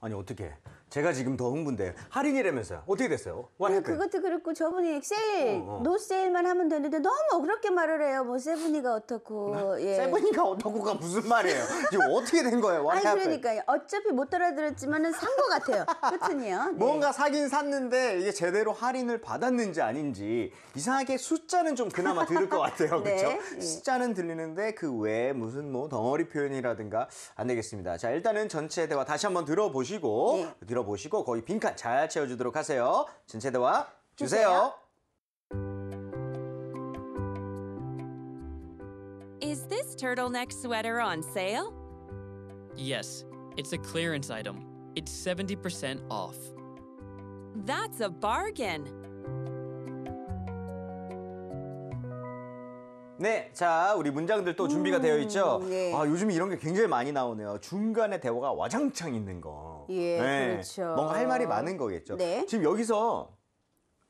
아니 어떻게 제가 지금 더 흥분돼요. 할인이라면서요. 어떻게 됐어요? w 그, 것도 그렇고 저분이 세일, 어, 어, 어. 노 세일만 하면 되는데 너무 그렇게 말을 해요. 뭐 세븐이가 어떻고. 예. 세븐이가 어떻고가 무슨 말이에요? 지금 어떻게 된 거예요? 아니 그러니까 요 어차피 못 알아들었지만은 산것 같아요. 끝은요. 네. 뭔가 사긴 샀는데 이게 제대로 할인을 받았는지 아닌지 이상하게 숫자는 좀 그나마 들을 것 같아요. 네. 그렇죠? 숫자는 들리는데 그 외에 무슨 뭐 덩어리 표현이라든가 안 되겠습니다. 자 일단은 전체 대화 다시 한번 들어보시고 예. 들 열어보시고 거기 빈칸 잘 채워주도록 하세요. 전체대화 주세요. Is this turtleneck sweater on sale? Yes, it's a clearance item. It's 70% off. That's a bargain. 네, 자 우리 문장들 또 준비가 되어 음, 있죠. 예. 아 요즘 이런 게 굉장히 많이 나오네요. 중간에 대화가 와장창 있는 거. 예, 네. 그렇죠. 뭔가 할 말이 많은 거겠죠. 네. 지금 여기서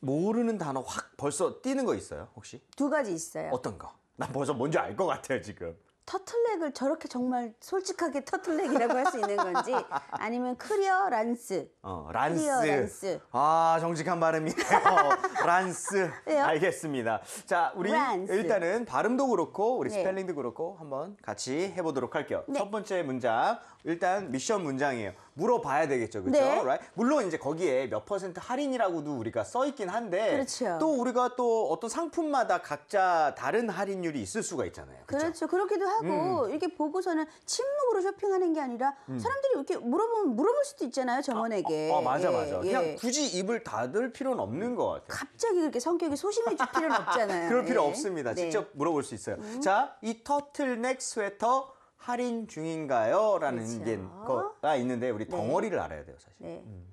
모르는 단어 확 벌써 띄는 거 있어요, 혹시? 두 가지 있어요. 어떤 거? 난 벌써 뭔지 알 것 같아요, 지금. 터틀넥을 저렇게 정말 솔직하게 터틀넥이라고 할 수 있는 건지 아니면 크리어란스. 어, 란스. 크리어란스. 아, 정직한 발음이네요 란스. 왜요? 알겠습니다. 자, 우리 란스. 일단은 발음도 그렇고 우리 네. 스펠링도 그렇고 한번 같이 해 보도록 할게요. 네. 첫 번째 문장. 일단 미션 문장이에요. 물어봐야 되겠죠. 그죠? 네. Right? 물론 이제 거기에 몇 퍼센트 할인이라고도 우리가 써 있긴 한데 그렇죠. 또 우리가 또 어떤 상품마다 각자 다른 할인율이 있을 수가 있잖아요. 그렇죠. 그렇죠. 그렇기도 하고 음. 이렇게 보고서는 침묵으로 쇼핑하는 게 아니라 음. 사람들이 이렇게 물어보면 물어볼 수도 있잖아요. 점원에게. 아, 아, 아 맞아 예, 맞아. 예, 그냥 예. 굳이 입을 닫을 필요는 없는 것 같아요. 갑자기 그렇게 성격이 소심해질 필요는 없잖아요. 그럴 필요 예. 없습니다. 네. 직접 네. 물어볼 수 있어요. 음. 자, 이 터틀넥 스웨터 할인 중인가요? 라는 게 그렇죠. 거가 있는데 우리 네. 덩어리를 알아야 돼요 사실. 네. 음.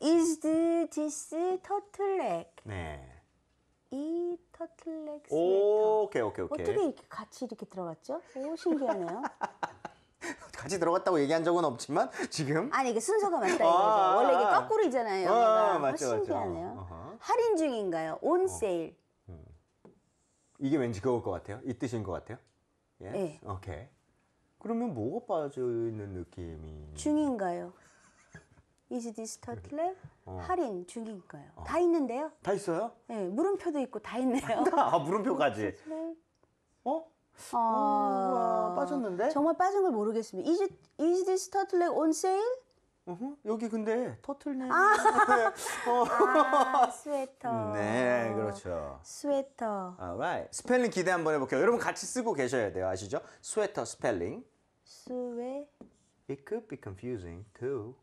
Is this turtleneck? 네. 이 터틀넥 스웨터. 오케이 오케이 오케이. 어떻게 이렇게 같이 이렇게 들어갔죠? 오 신기하네요. 같이 들어갔다고 얘기한 적은 없지만 지금 아니 이게 순서가 맞다 이거죠. 아 원래 이게 아. 거꾸로이잖아요. 아, 아 맞죠, 맞 신기하네요. 어허. 할인 중인가요? 온 어. 세일. 음. 이게 왠지 그거일 것 같아요. 이 뜻인 것 같아요. 예. Yes? 네. 오케이. 그러면 뭐가 빠져있는 느낌이? 중인가요? Is this turtle? 어. 할인 중인가요? 어. 다 있는데요? 다 있어요? 네, 물음표도 있고 다 있네요. 아, 물음표까지. 어? 어... 빠졌는데? 정말 빠진 걸 모르겠습니다. Is, is this turtle on sale? 여기 근데 터틀넥. 아, 어. 아 스웨터. 네, 그렇죠. 스웨터. Alright. 스펠링 기대 한번 해볼게요. 여러분 같이 쓰고 계셔야 돼요. 아시죠? 스웨터 스펠링. 스웨. It could be confusing too.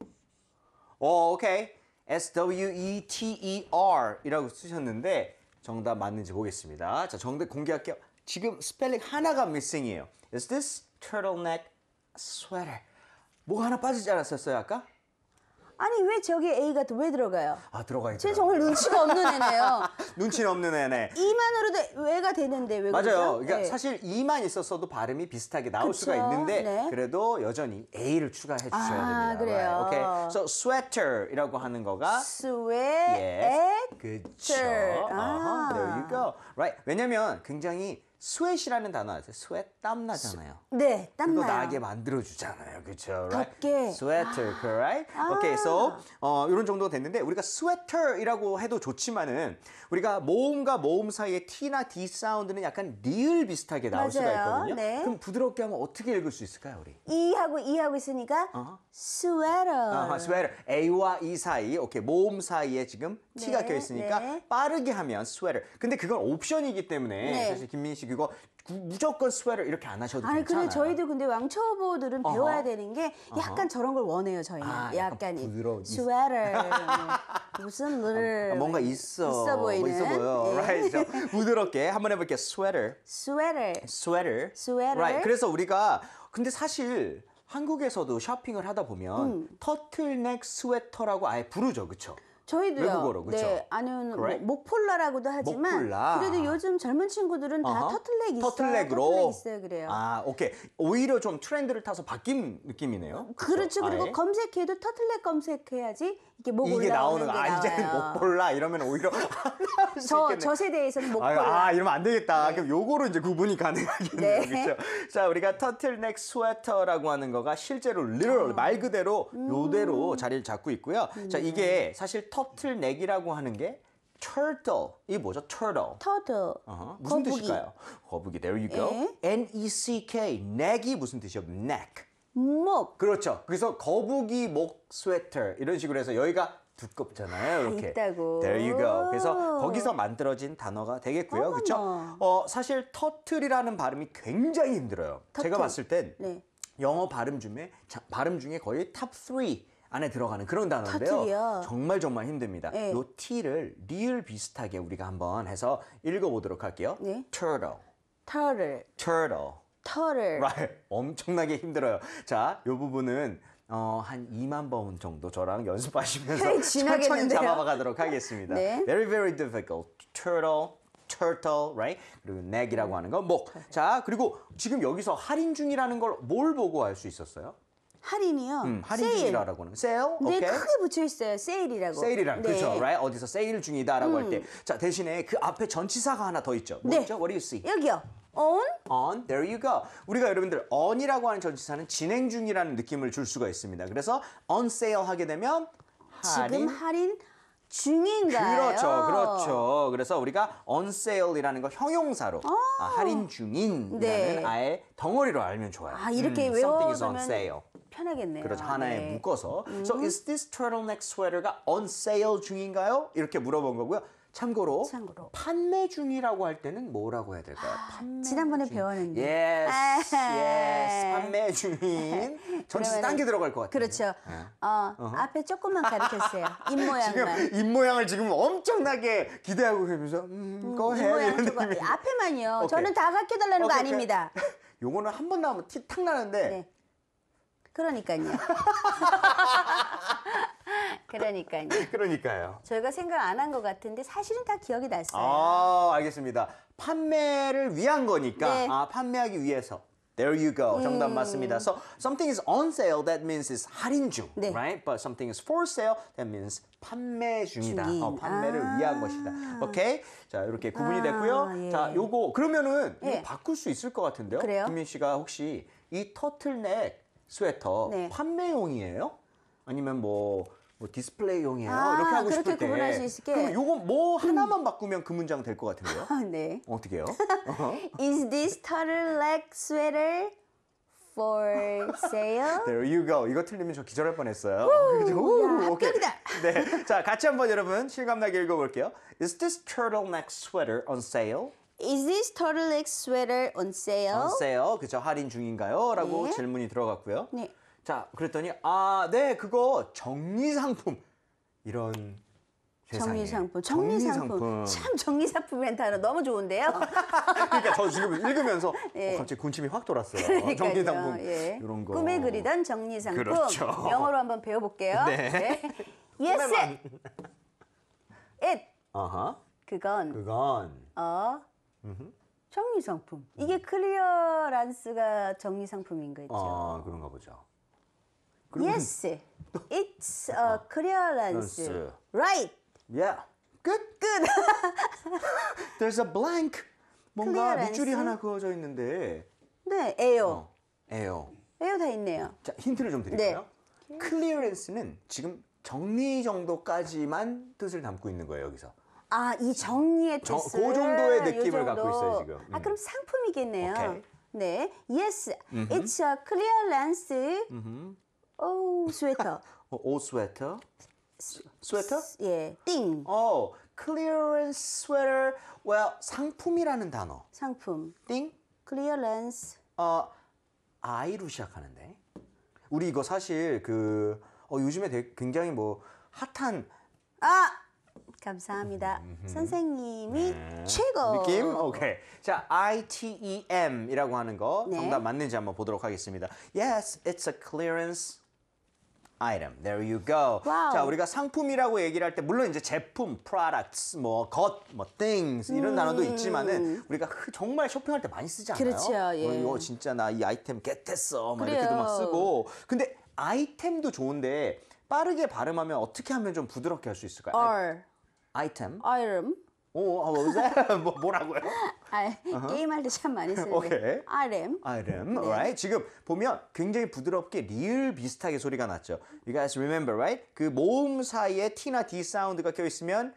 오, 어, 오케이. S-W-E-T-E-R 이라고 쓰셨는데 정답 맞는지 보겠습니다. 자, 정답 공개할게요. 지금 스펠링 하나가 missing이에요. Is this turtleneck sweater? 뭐 하나 빠지지 않았었어요, 아까? 아니 왜 저기 A가 왜 들어가요? 아 들어가 있구나. 쟤 정말 눈치가 없는 애네요. 눈치는 없는 애네. 이만으로도 왜가 되는데 왜 맞아요. 그러죠? 그러니까 네. 사실 이만 있었어도 발음이 비슷하게 나올 그쵸? 수가 있는데 네. 그래도 여전히 A를 추가해 주셔야 아, 됩니다. 그래요. 오케이. Okay. So sweater이라고 하는 거가 sweat. e s 그렇죠. 아. u h h Right. 왜냐면 굉장히 스웨이라는 단어 아세요? 스웨 땀 나잖아요. 네, 땀 나요. 나게 만들어 주잖아요. 그렇죠? 덥게. 스웨터, 아. right? 아. 오케이. so 어 이런 정도 됐는데 우리가 스웨터라고 해도 좋지만은 우리가 모음과 모음 사이에 t나 d 사운드는 약간 리을 비슷하게 나올 맞아요. 수가 있거든요. 네. 그럼 부드럽게 하면 어떻게 읽을 수 있을까요, 우리? 이하고 e 이하고 e 있으니까 스웨터. 스웨터. a와 e 사이. 오케이. 모음 사이에 지금 T가 네, 껴있으니까 네. 빠르게 하면 스웨터. 근데 그건 옵션이기 때문에 네. 사실 김민희 씨 그거 무조건 스웨터 이렇게 안 하셔도 아니, 괜찮아요. 근데 저희도 근데 왕초보들은 어허. 배워야 되는 게 약간 어허. 저런 걸 원해요 저희는. 아, 약간, 약간 스웨터 뭐 무슨 물 아, 아, 뭔가 있어 있어 뭐 보이는 있어 보여. 예. right. So, 부드럽게 한번 해볼게요. 스웨터. 스웨터. 스웨터. 스웨터. Right. 그래서 우리가 근데 사실 한국에서도 쇼핑을 하다 보면 음. 터틀넥 스웨터라고 아예 부르죠, 그렇죠? 저희도요. 외국어로 네, 아니면 뭐, 목폴라라고도 하지만 목폴라. 그래도 요즘 젊은 친구들은 다 어허. 터틀넥 있어요. 터틀넥으로 터틀넥 있어요, 그래요. 아, 오케이. 오히려 좀 트렌드를 타서 바뀐 느낌이네요. 그렇죠. 그렇죠. 그리고 검색해도 터틀넥 검색해야지 이게 목 뭐 이게 나오는 거. 아, 이제는 못 볼라 이러면 오히려 저, 저 세대에서는 못아 볼라. 아, 이러면 안 되겠다. 네. 그럼 요거로 이제 구분이 가능하겠네요. 네. 그렇죠? 자, 우리가 터틀넥 스웨터라고 하는 거가 실제로 리얼 아. 말 그대로 음. 요대로 자리를 잡고 있고요. 음. 자, 이게 사실 터틀넥이라고 하는 게 turtle이 뭐죠? turtle. turtle. u 무슨 거북이. 뜻일까요? 거북이. There you go. 에? 예. N E C K. neck이 무슨 뜻이요? neck. 목. 그렇죠. 그래서 거북이 목 스웨터 이런 식으로 해서 여기가 두껍잖아요. 이렇게. 있다고. There you go. 그래서 거기서 만들어진 단어가 되겠고요. 그렇죠? 어, 사실 터틀이라는 발음이 굉장히 힘들어요. 터틀. 제가 봤을 땐 네. 영어 발음 중에 자, 발음 중에 거의 탑 3. 안에 들어가는 그런 단어인데요. 터틀이요. 정말 정말 힘듭니다. 네. 요 T를 리을 비슷하게 우리가 한번 해서 읽어보도록 할게요. 네. Turtle. Turtle. Turtle. 털을 right. 엄청나게 힘들어요. 자, 요 부분은 어, 한 2만 번 정도 저랑 연습하시면서 천천히 잡아가도록 하겠습니다. 네. Very, very difficult. Turtle, turtle, right? 그리고 neck이라고 음. 하는 건 목. 자, 그리고 지금 여기서 할인 중이라는 걸 뭘 보고 알 수 있었어요? 할인이요. 음, 할인 세일. 중이라고 하는. 세일. 네, o k a 크게 붙여 있어요. 세일이라고. 세일이랑 네. 그렇죠. right? 어디서 세일 중이다라고 음. 할 때. 자, 대신에 그 앞에 전치사가 하나 더 있죠. 뭐 네. 있죠? What do you see? 여기요. on? on. There you go. 우리가 여러분들 on이라고 하는 전치사는 진행 중이라는 느낌을 줄 수가 있습니다. 그래서 on sale 하게 되면 지금 할인, 중인가요? 그렇죠, 그렇죠. 그래서 우리가 on sale이라는 거 형용사로 아. 아, 할인 중인이라는 네. 아예 덩어리로 알면 좋아요. 아 이렇게 음, 외워두면 편하겠네요. 그렇죠, 하나에 네. 묶어서. 음. So is this turtleneck sweater가 on sale 중인가요? 이렇게 물어본 거고요. 참고로, 참고로, 판매 중이라고 할 때는 뭐라고 해야 될까요? 아, 지난번에 중. 배웠는데. 예스, 예스, 판매 중인. 전 진짜 딴게 들어갈 것 같아요. 그렇죠. 네. 어, 어허. 앞에 조금만 가르쳤어요. 입모양만. 지금 입모양을 지금 엄청나게 기대하고 계면서 음, 음, 그거 음, 해. 앞에만요. 오케이. 저는 다 가르쳐달라는 오케이, 거 아닙니다. 요거는 한 번 나오면 티 탁 나는데. 네. 그러니까요. 그러니까요. 그러니까요. 저희가 생각 안 한 것 같은데 사실은 다 기억이 났어요. 아, 알겠습니다. 판매를 위한 거니까 네. 아, 판매하기 위해서. There you go. 정답 음. 맞습니다. So something is on sale that means it's 할인 중, 네. right? But something is for sale that means 판매 중이다. 중인. 어, 판매를 아. 위한 것이다. 오케이? 자, 이렇게 구분이 아, 됐고요. 예. 자, 요거 그러면은 예. 바꿀 수 있을 것 같은데요. 그래요? 김민 씨가 혹시 이 터틀넥 스웨터 네. 판매용이에요? 아니면 뭐뭐 디스플레이용이에요. 아, 이렇게 하고 싶을 때 구분할 수 있게. 요거 뭐 음. 하나만 바꾸면 그 문장 될 것 같은데요? 아, 네. 어떻게 해요? Is this turtleneck sweater for sale? There you go. 이거 틀리면 저 기절할 뻔했어요. 그죠? 야, 오케 네. 자, 같이 한번 여러분 실감나게 읽어 볼게요. Is this turtleneck sweater on sale? Is this turtleneck sweater on sale? On sale. 그죠? 할인 중인가요? 라고 네. 질문이 들어갔고요. 네. 자 그랬더니 아네 그거 정리상품 이런 정리상품. 정리상품. 참 정리상품이란 단어 너무 좋은데요. 그러니까 저 지금 읽으면서 예. 어, 갑자기 군침이 확 돌았어요. 그러니까요. 정리상품 예. 이런 거. 꿈에 그리던 정리상품. 그렇죠. 영어로 한번 배워볼게요. 네. 네. Yes. It. it. 그건. 그건. 어. 정리상품. 이게 음. 클리어란스가 정리상품인 거죠. 아 그런가 보죠. Yes. It's a 아, clearance. Right. Yeah. 끝. 끝. There's a blank. 뭔가 clearance. 밑줄이 하나 그어져 있는데. 네, 에어. 에어. 에어 다 있네요. 자, 힌트를 좀 네. 드릴까요? 네. clearance는 지금 정리 정도까지만 뜻을 담고 있는 거예요, 여기서. 아, 이 정리의 뜻을 그 정도의 느낌을 갖고 있어요, 지금. 아, 그럼 음. 상품이겠네요. 오케이. 네. Yes. 음흠. It's a clearance. 음흠. 오 스웨터. 오 스웨터. 스웨터? 예, 띵. 어, clearance sweater. w l l 상품이라는 단어. 상품. 띵. clearance. 어, I로 시작하는데. 우리 이거 사실 그 어, 요즘에 되게 굉장히 뭐 핫한 아 감사합니다. 선생님이 네. 최고. 느낌? 오케이. 자, ITEM이라고 하는 거 네. 정답 맞는지 한번 보도록 하겠습니다. Yes, it's a clearance item. There you go. Wow. 자, 우리가 상품이라고 얘기를 할 때 물론 이제 제품, products, 뭐 것, 뭐 things 이런 음. 단어도 있지만은 우리가 그 정말 쇼핑할 때 많이 쓰지 않아요? 그렇죠. 예. 어, 이거 진짜 나 이 아이템 겟했어. 막 이렇게도 막 쓰고. 근데 아이템도 좋은데 빠르게 발음하면 어떻게 하면 좀 부드럽게 할 수 있을까요? R. 아이템. item. 오, 어, 아, 뭐, 뭐, 뭐 뭐라고요? 아, 게임할 때 참 많이 쓰는데. 오케이. RM. RM. 네. Right. 지금 보면 굉장히 부드럽게 리을 비슷하게 소리가 났죠. You guys remember, right? 그 모음 사이에 T나 D 사운드가 껴 있으면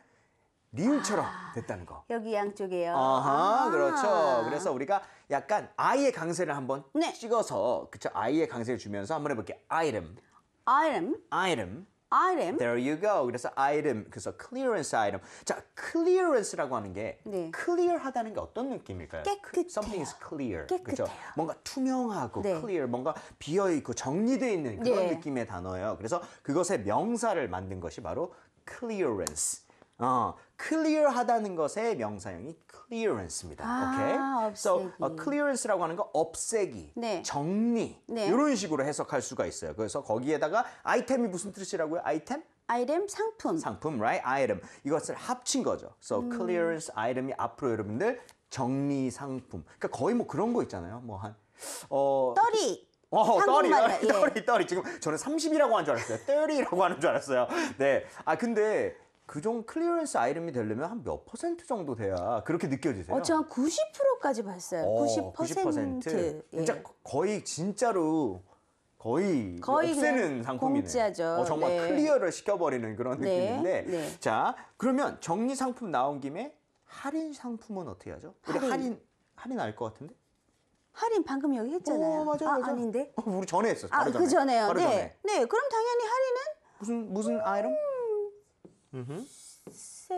리을처럼 아, 됐다는 거. 여기 양쪽에요. 아하, 아. 그렇죠. 그래서 우리가 약간 I의 강세를 한번 네. 찍어서 그쵸 I의 강세를 주면서 한번 해볼게요. 아이름. 아이름. 아이름. item. There you go. 그래서 item, 그래서 clearance item. 자, clearance라고 하는 게 네. clear하다는 게 어떤 느낌일까요? 깨끗해요. Something is clear. 깨끗해요. 그쵸? 뭔가 투명하고 네. clear, 뭔가 비어 있고 정리되어 있는 그런 네. 느낌의 단어예요. 그래서 그것의 명사를 만든 것이 바로 clearance. 어, clear하다는 것의 명사형이 clearance입니다. 아, 오케이. Okay? So uh, clearance라고 하는 거 없애기, 네. 정리 네. 이런 식으로 해석할 수가 있어요. 그래서 거기에다가 아이템이 무슨 뜻이라고요? 아이템? 아이템 상품. 상품, right? 아이템. 이것을 합친 거죠. So 음. clearance 아이템이 앞으로 여러분들 정리 상품. 그러니까 거의 뭐 그런 거 있잖아요. 뭐 한 어. 떨이. 어, 떨이, 떨이, 예. 떨이, 지금 저는 30이라고 한 줄 알았어요. 떨리라고 하는 줄 알았어요. 네. 아, 근데 그종 클리어런스 아이템이 되려면 한 몇 퍼센트 정도 돼야 그렇게 느껴지세요? 어, 저한 90%까지 봤어요. 어, 90%. 90%. 예. 진짜 거의 진짜로 거의, 거의 없애는 상품이네요. 어, 정말 네. 클리어를 시켜버리는 그런 네. 느낌인데. 네. 자, 그러면 정리 상품 나온 김에 할인 상품은 어떻게 하죠? 할인 할인, 할인 알 것 같은데? 할인 방금 여기 했잖아요. 어, 맞아요, 아, 어, 아 아닌데? 우리 전에 했었어. 아, 그 전에요. 네. 네, 그럼 당연히 할인은 무슨 무슨 아이템? s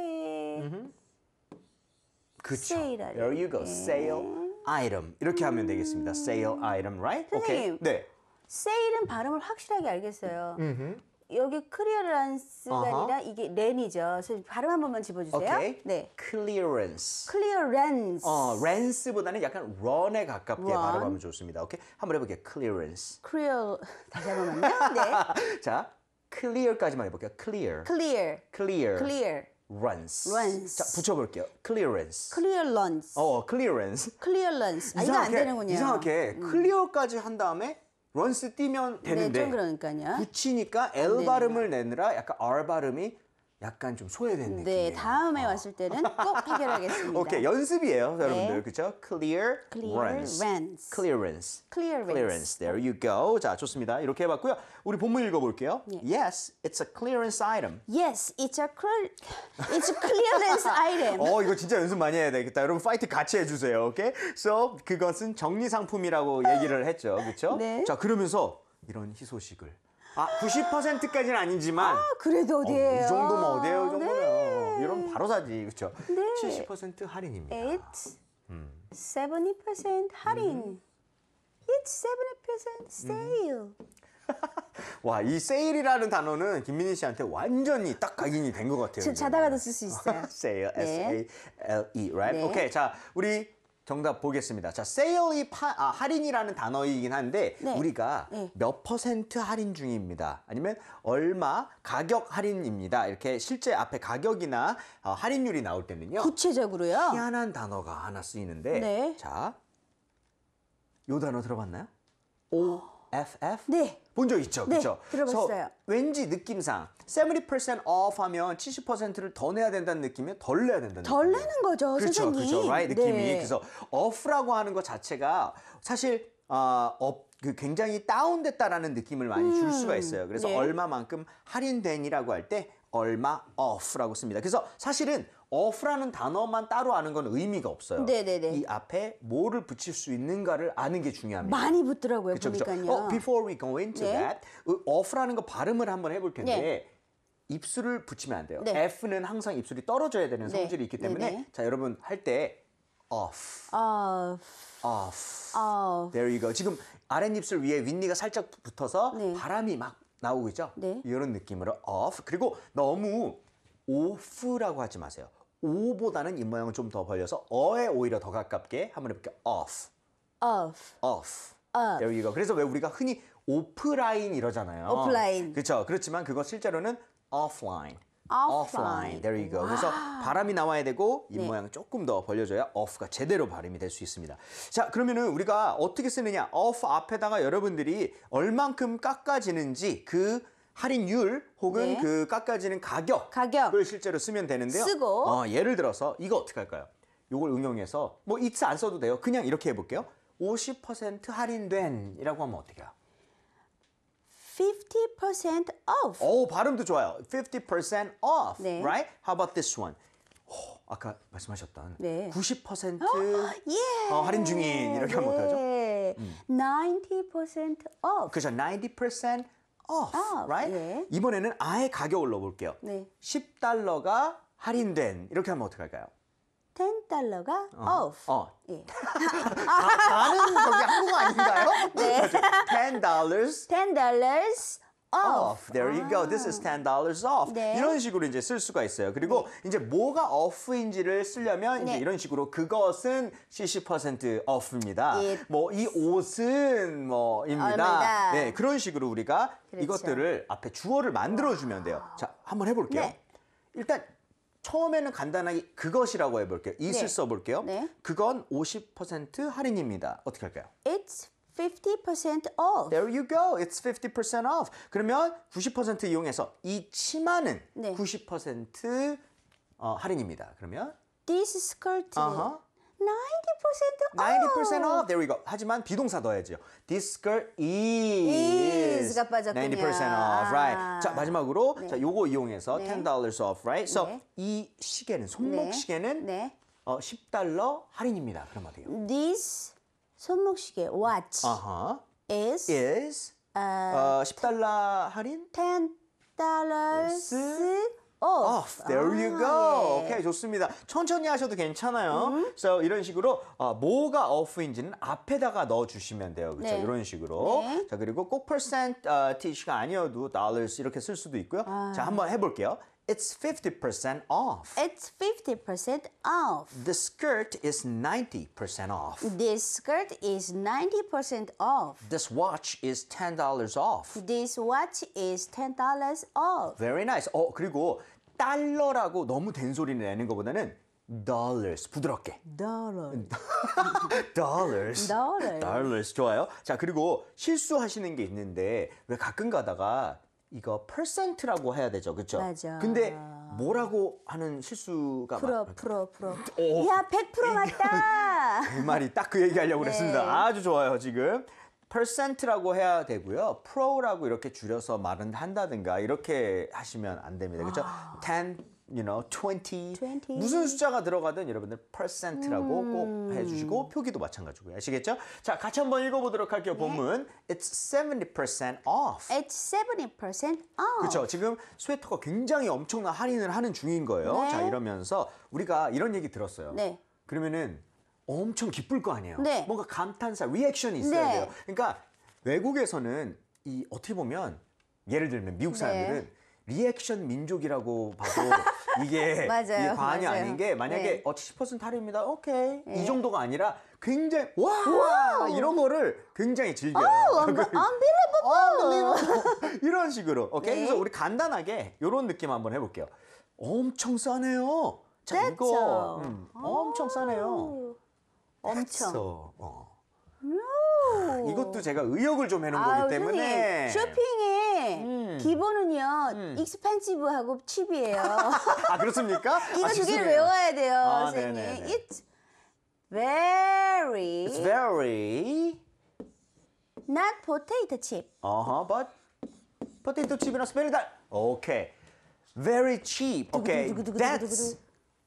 a l There you go. s a l item. 이렇게 하면 되겠습니다. s a l item, right? 선생님. 오케이. 네. s a l 은 발음을 확실하게 알겠어요. Mm-hmm. 여기 clearance가 아하. Uh-huh. 아니라 이게 랜이죠. 발음 한 번만 집어주세요. 오케이. 네. Clearance. clearance. 어, 랜스보다는 약간 run에 가깝게 Run. 발음하면 좋습니다. 오케이. 한번 해볼게요. Clearance. clear. 다시 한 번만요. 네. 자, clear까지만 해볼게요. clear. clear. clear. clear. runs. runs. 자, 붙여볼게요. clearance. clearance. 어, clearance. clearance. 아, 이거 안 되는군요. 이상하게 음. clear까지 한 다음에 runs 뛰면 되는데. 네, 좀 그러니까요. 붙이니까 L 발음을 내느라 약간 R 발음이 약간 좀 소외된 느낌. 네, 다음에 아. 왔을 때는 꼭 해결하겠습니다. 오케이, 연습이에요, 여러분들. 네. 그죠? Clear, clearance. r a n c e clearance. clearance. clearance. There you go. 자, 좋습니다. 이렇게 해봤고요. 우리 본문 읽어볼게요. 예. Yes, it's a clearance item. Yes, it's a, it's a clearance item. 어, 이거 진짜 연습 많이 해야 되겠다. 여러분, 파이트 같이 해주세요. 오케이? So, 그것은 정리상품이라고 얘기를 했죠. 그쵸? 네. 자, 그러면서 이런 희소식을. 아, 90%까지는 아니지만. 아, 그래도 어디에요? 어, 이 정도면 어디에요? 이 정도면. 네. 이러면 바로 사지. 그렇 네. 70% 할인입니다. i 음. 70% 할인. 음. It's 70% sale. 음. 와, 이 세일이라는 단어는 김민희 씨한테 완전히 딱 각인이 된 것 같아요. 저, 자다가도 쓸 수 있어요. 세일, e, 네. S-A-L-E, right? 오케이, 자, 우리 정답 보겠습니다. 자, 세일이 파, 아, 할인이라는 단어이긴 한데 네. 우리가 네. 몇 퍼센트 할인 중입니다. 아니면 얼마 가격 할인입니다. 이렇게 실제 앞에 가격이나 어, 할인율이 나올 때는요. 구체적으로요. 희한한 단어가 하나 쓰이는데 네. 자, 요 단어 들어봤나요? 오 어, FF? 네. 본 적 있죠? 네, 그렇죠? 들어봤어요. 왠지 느낌상 70% off 하면 70%를 더 내야 된다는 느낌이 덜 내야 된다는 덜 느낌이에요. 내는 거죠, 그렇죠, 선생님. 그렇죠, right? 네. 느낌이. 네. 그래서 off라고 하는 것 자체가 사실 어, 업, 그 굉장히 다운됐다라는 느낌을 많이 음, 줄 수가 있어요. 그래서 네. 얼마만큼 할인된이라고 할때 얼마 off라고 씁니다. 그래서 사실은 off라는 단어만 따로 아는 건 의미가 없어요. 네네네. 이 앞에 뭐를 붙일 수 있는가를 아는 게 중요합니다. 많이 붙더라고요. 그쵸, 보니까요. 그쵸? 어, before we go into 네. that, off라는 거 발음을 한번 해볼 텐데 네. 입술을 붙이면 안 돼요. 네. F는 항상 입술이 떨어져야 되는 네. 성질이 있기 때문에 자 여러분 할 때 off, off, off, off. There you go. 지금 아랫입술 위에 윗니가 살짝 붙어서 네. 바람이 막 나오고 있죠? 네. 이런 느낌으로 off 그리고 너무 off라고 하지 마세요. 오보다는 입모양을 좀 더 벌려서 어에 오히려 더 가깝게 한번 해볼게요. off, off, off. off. 여기가 그래서 왜 우리가 흔히 오프라인 이러잖아요. 오프라인. 그렇죠. 그렇지만 그거 실제로는 offline. offline. There you go. 그래서 바람이 나와야 되고 입 네. 모양 조금 더 벌려줘야 off가 제대로 발음이 될 수 있습니다. 자, 그러면은 우리가 어떻게 쓰느냐? off 앞에다가 여러분들이 얼만큼 깎아지는지 그 할인율 혹은 네. 그 깎아지는 가격 가격을 실제로 쓰면 되는데요. 쓰고 어, 예를 들어서 이거 어떻게 할까요? 요걸 응용해서 뭐 it's 안 써도 돼요. 그냥 이렇게 해볼게요. 50% 할인된이라고 하면 어떻게 해요? 50% off. 오, 발음도 좋아요. 50% off, 네. right? How about this one? 오, 아까 말씀하셨던 네. 90% 어, 예. 어, 할인 중인 이렇게 하면 어떡하죠? 네. 음. 90% off. 그죠, 90% off, o right? 예. 이번에는 아예 가격올넣볼게요 네. 10달러가 할인된 이렇게 하면 어떡할까요? 10달러가 어. off. 어. 예. 다, 다른 저기 한국어 아닌가요? 네. 그렇죠. ten dollars ten dollars off. There you go. Ah. This is ten dollars off. 네. 이런 식으로 이제 쓸 수가 있어요. 그리고 네. 이제 뭐가 off인지를 쓰려면 이제 네. 이런 식으로 그것은 70% off입니다. 예. 뭐이 옷은 뭐입니다. 얼마다. 네, 그런 식으로 우리가 그렇죠. 이것들을 앞에 주어를 만들어 주면 돼요. 자, 한번 해 볼게요. 네. 일단 처음에는 간단하게 그것이라고 해볼게요. 이을 써볼게요. 네. 그건 50% 할인입니다. 어떻게 할까요? It's 50% off. There you go. It's 50% off. 그러면 90% 이용해서 이 치마는 네. 90% 어, 할인입니다. 그러면 This skirt uh-huh. 90% off. 90% off. There we go. 하지만 비동사 넣어야죠. This skirt is, is가 빠졌군요. 90% off, right? 자 마지막으로 네. 자 요거 이용해서 네. 10 dollars off, right? So 네. 이 시계는 손목 네. 시계는 네. 어, 10달러 할인입니다. 그럼 어때요? This 손목시계 watch 아하. is is uh, 어, 10달러 할인 10 dollars off. off. There you 아, go. 아, 예. 오케이 좋습니다. 천천히 하셔도 괜찮아요. 음. So 이런 식으로 어, 뭐가 off인지는 앞에다가 넣어주시면 돼요. 그렇죠? 네. 이런 식으로. 네. 자 그리고 꼭 percent 어, t가 아니어도 dollars 이렇게 쓸 수도 있고요. 아. 자 한번 해볼게요. It's 50% off. It's 50% off. The skirt is 90% off. This skirt is 90% off. This watch is $10 off. This watch is $10 off. Very nice. 어, 그리고 달러라고 너무 된소리를 내는 것보다는 dollars 부드럽게 dollars dollars dollars 좋아요 자 그리고 실수하시는 게 있는데 왜 가끔 가다가 이거 퍼센트라고 해야 되죠, 그렇죠? 맞아. 근데 뭐라고 하는 실수가 어. 프로 많... 프로 프로. 오. 야, 100% 맞다. 그 말이 딱 그 얘기하려고 네. 그랬습니다. 아주 좋아요, 지금. percent라고 해야 되고요. pro라고 이렇게 줄여서 말은 한다든가 이렇게 하시면 안 됩니다. 그렇죠? 아. 10 you know, 20, 20. 무슨 숫자가 들어가든 여러분들 percent라고 음. 꼭 해주시고 표기도 마찬가지고요. 아시겠죠? 자, 같이 한번 읽어보도록 할게요. 네. 본문 It's 70% off. It's 70% off. 그렇죠. 지금 스웨터가 굉장히 엄청난 할인을 하는 중인 거예요. 네. 자, 이러면서 우리가 이런 얘기 들었어요. 네. 그러면은 엄청 기쁠 거 아니에요. 네. 뭔가 감탄사, 리액션이 있어야 네. 돼요. 그러니까 외국에서는 이 어떻게 보면 예를 들면 미국 네. 사람들은 네. 리액션 민족이라고 봐도 이게, 맞아요, 이 과언이 맞아요. 아닌 게 만약에 네. 어, 70% 할인입니다. 오케이. 네. 이 정도가 아니라 굉장히 와, 와 이런 거를 굉장히 즐겨요. Oh, u n b 이런 식으로. 오케이. 네. 그래서 우리 간단하게 이런 느낌 한번 해볼게요. 엄청 싸네요. 자, 그 이거 음, 엄청 싸네요. 엄청. 했어. 어. 이것도 제가 의역을 좀 해놓은 아유, 거기 때문에 선생님, 쇼핑의 음. 기본은요 음. 익스펜시브하고 칩이에요. 아 그렇습니까? 이거 아, 두 개를 죄송해요. 외워야 돼요, 아, 선생님. 네네네. It's very It's very not potato chip. 어허, uh-huh, but potato chip이랑 스페리 달. 오케이. Very cheap. 오케이. That's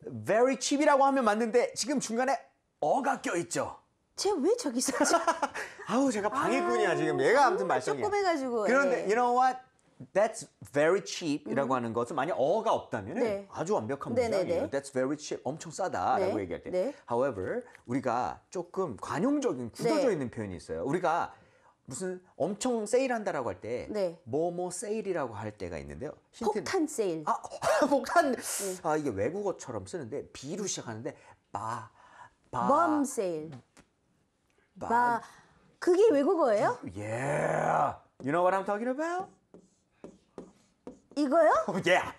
very cheap이라고 하면 맞는데 지금 중간에 어가 껴있죠. 쟤 왜 저기 있었지? 아우 제가 방해꾼이야 지금 얘가 아무튼 말썽이 조금해가지고 그런데 네. you know what that's very cheap이라고 음. 하는 것은 만약 어가 없다면 네. 아주 완벽한 네, 네, 문장이에요 네. that's very cheap 엄청 싸다라고 네. 얘기할 때 네. however 우리가 조금 관용적인 굳어져 있는 표현이 있어요 우리가 무슨 엄청 세일한다라고 할 때 뭐뭐 세일이라고 할 때가 있는데요 힌트... 폭탄 세일 아 폭탄 아 이게 외국어처럼 쓰는데 B로 시작하는데 마밤 세일. 바. 그게 외국어예요? Yeah. You know what I'm talking about? 이거요? Oh, yeah.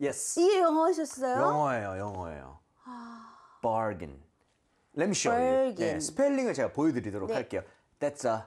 Yes. 이게 영어셨어요? 영어예요. 영어예요. Bargain. Let me show you. 네, Bargain. 스펠링을 제가 보여드리도록 네. 할게요. That's a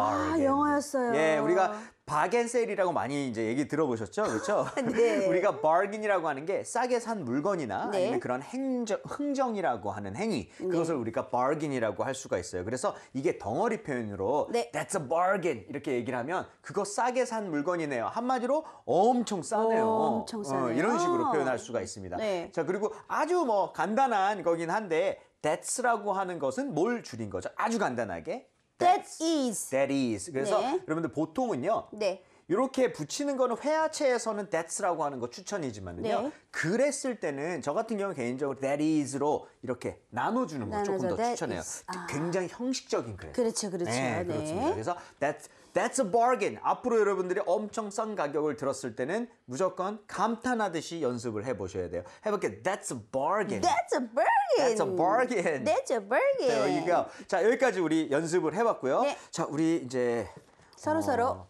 아, 영화였어요. 예, 우리가 바겐셀이라고 많이 이제 얘기 들어보셨죠? 그렇죠? 네. 우리가 bargain이라고 하는 게 싸게 산 물건이나 네. 아니면 그런 행정, 흥정이라고 하는 행위 네. 그것을 우리가 bargain이라고 할 수가 있어요. 그래서 이게 덩어리 표현으로 네. that's a bargain 이렇게 얘기를 하면 그거 싸게 산 물건이네요. 한마디로 엄청 싸네요. 오, 어, 엄청 어, 싸네요. 어, 이런 식으로 아. 표현할 수가 있습니다. 네. 자, 그리고 아주 뭐 간단한 거긴 한데 that's라고 하는 것은 뭘 줄인 거죠? 아주 간단하게 That is. That is. 그래서 네. 여러분들 보통은요. 네. 이렇게 붙이는 거는 회화체에서는 that's라고 하는 거 추천이지만요. 네. 그랬을 때는 저 같은 경우 개인적으로 that is로 이렇게 나눠주는 거 조금 더 추천해요. is. 아. 굉장히 형식적인 글요 그렇죠, 그렇죠. 네, 네, 그렇습니다. 그래서 that That's a bargain. 앞으로 여러분들이 엄청 싼 가격을 들었을 때는 무조건 감탄하듯이 연습을 해보셔야 돼요. 해볼게. That's a bargain. That's a bargain. That's a bargain. That's a bargain. 자 여기까지 우리 연습을 해봤고요. 네. 자 우리 이제 서로 서로 어,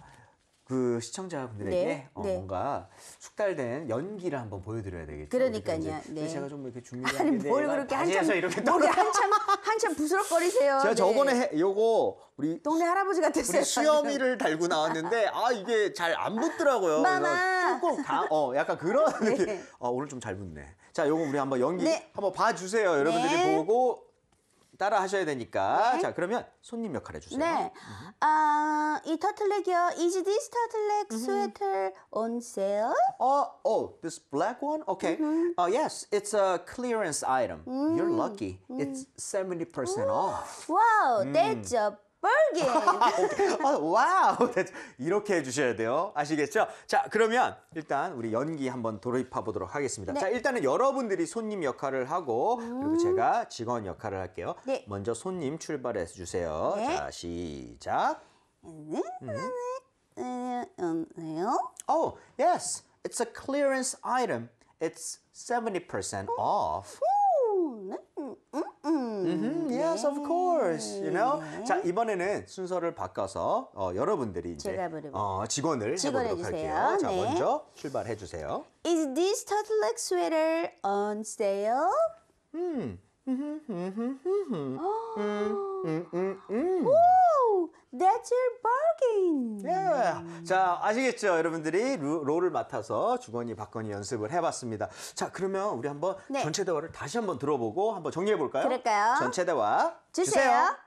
그 시청자분들에게 네, 어, 네. 뭔가 숙달된 연기를 한번 보여드려야 되겠죠. 그러니까요. 네. 제가 좀 이렇게 준비를 아니 뭘 그렇게 한참 이렇게 목이 한참 한참 부스럭거리세요. 제가 네. 저번에 해, 요거 우리 동네 할아버지 같았어요. 우리 수염이를 달고 나왔는데 아 이게 잘 안 붙더라고요. 마마. 조어 약간 그런 느낌. 네. 아 오늘 좀 잘 붙네. 자 요거 우리 한번 연기 네. 한번 봐주세요. 여러분들이 보고 따라 하셔야 되니까. 네. 자, 그러면 손님 역할 해주세요. 네. 아, 이 터틀넥이요. Is this turtleneck sweater on sale? Oh, oh, this black one? Okay. Uh, yes, it's a clearance item. You're lucky. It's 70% off. Wow, that's a b e 아, 와우. 이렇게 해주셔야 돼요. 아시겠죠? 자, 그러면 일단 우리 연기 한번 돌입해 보도록 하겠습니다. 네. 자, 일단은 여러분들이 손님 역할을 하고 그리고 음. 제가 직원 역할을 할게요. 네. 먼저 손님 출발해 주세요. 네. 자, 시작. 음. Oh, yes. It's a clearance item. It's 70% off. Mm-hmm. Yes, of course. You know. 자 이번에는 순서를 바꿔서 어, 여러분들이 이제 어 직원을 직원 해보도록 해주세요. 할게요. 자 네. 먼저 출발해 j u s Is this turtleneck sweater on sale? 음. 음, 음, 음, 음, 음. 음, 음, 음, 음. That's your bargain. Yeah. 예. 자, 아시겠죠? 여러분들이 루- 롤을 맡아서 주거니 받거니 연습을 해봤습니다. 자, 그러면 우리 한번 네. 전체 대화를 다시 한번 들어보고 한번 정리해볼까요? 그럴까요? 전체 대화 주세요.